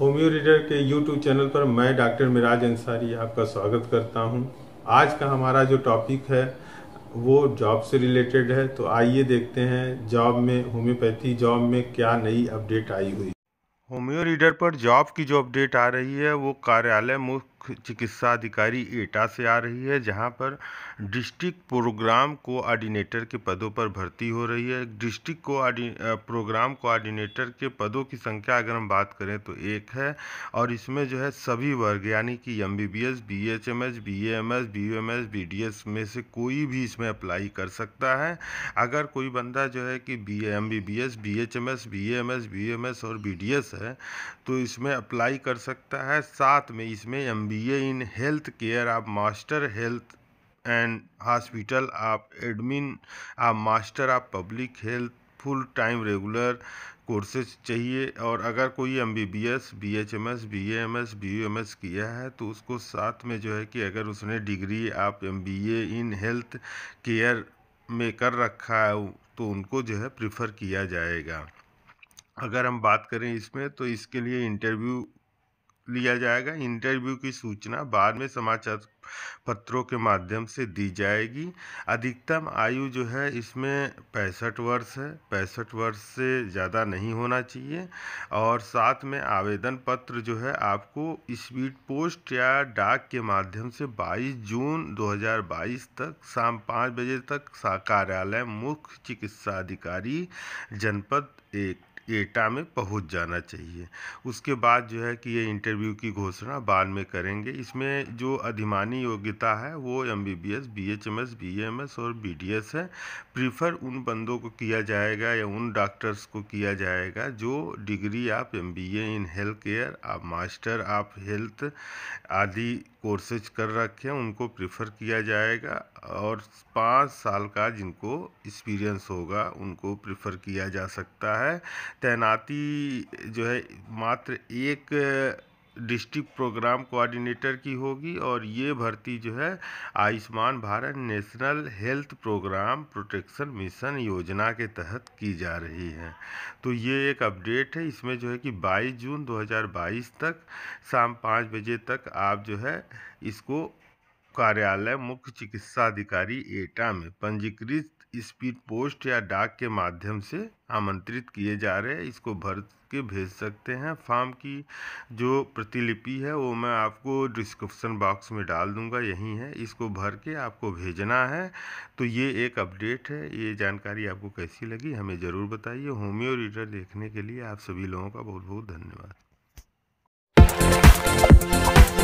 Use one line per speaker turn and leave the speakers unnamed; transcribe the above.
homeo reader के YouTube channel पर मैं डॉक्टर मिराज अंसारी आपका स्वागत करता हूं आज का हमारा जो टॉपिक है वो जॉब से रिलेटेड है तो आइए देखते हैं जॉब में होम्योपैथी जॉब में क्या नई अपडेट आई हुई होम्यो
रीडर पर जॉब की जो अपडेट आ रही है वो कार्यालय मुख्य मुख्य चिकित्सा अधिकारी एटा से आ रही है जहां पर डिस्ट्रिक्ट प्रोग्राम कोऑर्डिनेटर के पदों पर भर्ती हो रही है डिस्ट्रिक्ट को प्रोग्राम कोऑर्डिनेटर के पदों की संख्या अगर हम बात करें तो एक है और इसमें जो है सभी वर्ग यानी कि M B B S B H M S B M S B M S B D S में से कोई भी इसमें अप्लाई कर सकता है अगर कोई बंदा जो है कि B M B B S B H M S B M S B M S और बी डी एस है तो इसमें अप्लाई कर सकता है साथ में इसमें M A in health care आप मास्टर हेल्थ एंड हॉस्पिटल आप एडमिन आप मास्टर आप public health full time regular courses चाहिए और अगर कोई M B B S B H M S B M S B U M S किया है तो उसको साथ में जो है कि अगर उसने डिग्री आप M B A in health care में कर रखा है तो उनको जो है प्रिफ़र किया जाएगा अगर हम बात करें इसमें तो इसके लिए इंटरव्यू लिया जाएगा इंटरव्यू की सूचना बाद में समाचार पत्रों के माध्यम से दी जाएगी अधिकतम आयु जो है इसमें पैंसठ वर्ष है पैंसठ वर्ष से ज़्यादा नहीं होना चाहिए और साथ में आवेदन पत्र जो है आपको स्पीड पोस्ट या डाक के माध्यम से 22 जून 2022 तक शाम पाँच बजे तक कार्यालय मुख्य चिकित्सा अधिकारी जनपद एक एटा में पहुंच जाना चाहिए उसके बाद जो है कि ये इंटरव्यू की घोषणा बाद में करेंगे इसमें जो अधिमानी योग्यता है वो M B B S B H M S B M S और बी डी एस है प्रीफर उन बंदों को किया जाएगा या उन डॉक्टर्स को किया जाएगा जो डिग्री आप M B A in health care आप मास्टर आप हेल्थ आदि कोर्सेज कर रखे हैं उनको प्रेफर किया जाएगा और पाँच साल का जिनको एक्सपीरियंस होगा उनको प्रेफर किया जा सकता है तैनाती जो है मात्र एक डिस्ट्रिक्ट प्रोग्राम कोऑर्डिनेटर की होगी और ये भर्ती जो है Ayushman Bharat national health programme protection mission योजना के तहत की जा रही है तो ये एक अपडेट है इसमें जो है कि 22 जून 2022 तक शाम पाँच बजे तक आप जो है इसको कार्यालय मुख्य चिकित्सा अधिकारी एटा में पंजीकृत स्पीड पोस्ट या डाक के माध्यम से आमंत्रित किए जा रहे हैं इसको भर के भेज सकते हैं फॉर्म की जो प्रतिलिपि है वो मैं आपको डिस्क्रिप्शन बॉक्स में डाल दूंगा यहीं है इसको भर के आपको भेजना है तो ये एक अपडेट है ये जानकारी आपको कैसी लगी हमें ज़रूर बताइए होम्यो रीडर देखने के लिए आप सभी लोगों का बहुत बहुत धन्यवाद